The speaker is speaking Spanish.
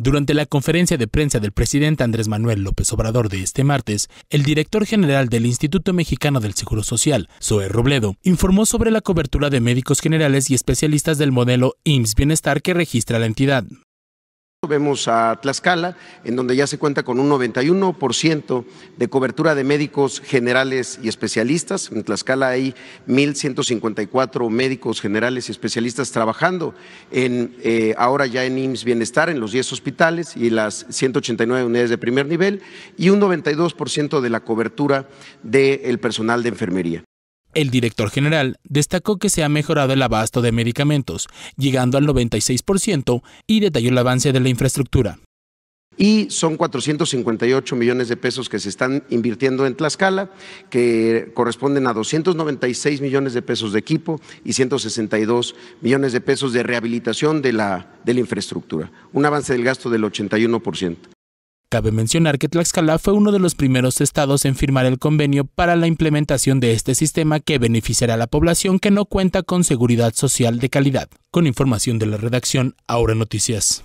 Durante la conferencia de prensa del presidente Andrés Manuel López Obrador de este martes, el director general del Instituto Mexicano del Seguro Social, Zoe Robledo, informó sobre la cobertura de médicos generales y especialistas del modelo IMSS Bienestar que registra la entidad vemos a Tlaxcala, en donde ya se cuenta con un 91% de cobertura de médicos generales y especialistas. En Tlaxcala hay 1.154 médicos generales y especialistas trabajando en, eh, ahora ya en IMSS Bienestar, en los 10 hospitales y las 189 unidades de primer nivel, y un 92% de la cobertura del personal de enfermería. El director general destacó que se ha mejorado el abasto de medicamentos, llegando al 96%, y detalló el avance de la infraestructura. Y son 458 millones de pesos que se están invirtiendo en Tlaxcala, que corresponden a 296 millones de pesos de equipo y 162 millones de pesos de rehabilitación de la, infraestructura. Un avance del gasto del 81%. Cabe mencionar que Tlaxcala fue uno de los primeros estados en firmar el convenio para la implementación de este sistema que beneficiará a la población que no cuenta con seguridad social de calidad. Con información de la redacción Ahora Noticias.